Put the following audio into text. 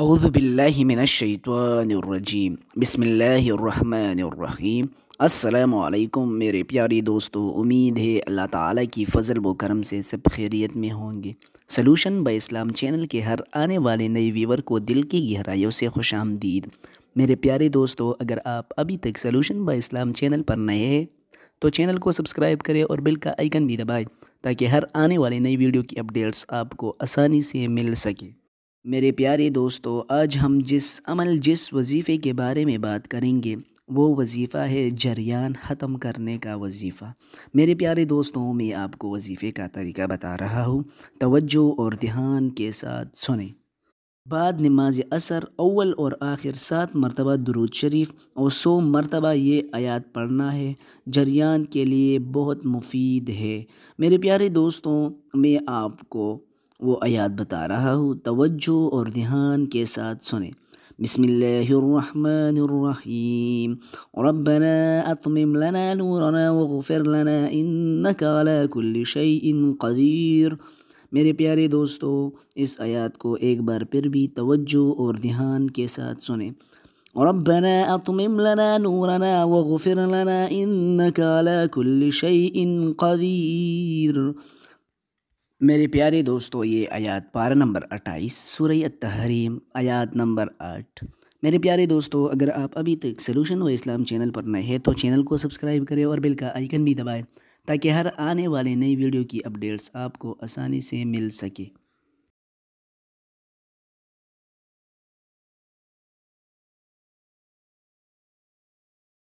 اعوذ باللہ من الشیطان الرجیم بسم اللہ الرحمن الرحیم السلام علیکم میرے پیاری دوستو امید ہے اللہ تعالیٰ کی فضل و کرم سے سب خیریت میں ہوں گے سلوشن با اسلام چینل کے ہر آنے والے نئے ویور کو دل کی گہرائیوں سے خوش آمدید میرے پیارے دوستو اگر آپ ابھی تک سلوشن با اسلام چینل پر نئے ہیں تو چینل کو سبسکرائب کریں اور بل کا آئیکن بھی دبائیں تاکہ ہر آنے والے نئی ویڈیو کی اپڈیٹس آپ کو آسانی سے مل سکے میرے پیارے دوستو آج ہم جس عمل جس وظیفے کے بارے میں بات کریں گے وہ وظیفہ ہے جریان ختم کرنے کا وظیفہ میرے پیارے دوستوں میں آپ کو وظیفے کا طریقہ بتا رہا ہوں توجہ اور دھیان کے ساتھ سنیں بعد نماز اثر اول اور آخر سات مرتبہ درود شریف اور سو مرتبہ یہ آیات پڑھنا ہے جریان کے لیے بہت مفید ہے میرے پیارے دوستوں میں آپ کو وہ آیات بتا رہا ہوں توجہ اور دھیان کے ساتھ سنیں بسم اللہ الرحمن الرحیم ربنا اطمم لنا نورنا وغفر لنا انکا علا کل شیء قدیر میرے پیارے دوستو اس آیات کو ایک بار پھر بھی توجہ اور دھیان کے ساتھ سنیں ربنا اطمم لنا نورنا وغفر لنا انکا علا کل شیء قدیر میرے پیارے دوستو یہ آیات پارہ نمبر اٹھائیس سورہ تحریم آیات نمبر آٹھ میرے پیارے دوستو اگر آپ ابھی تک سلوشن و اسلام چینل پر نئے ہے تو چینل کو سبسکرائب کریں اور بل کا آئیکن بھی دبائیں تاکہ ہر آنے والے نئی ویڈیو کی اپڈیٹس آپ کو آسانی سے مل سکے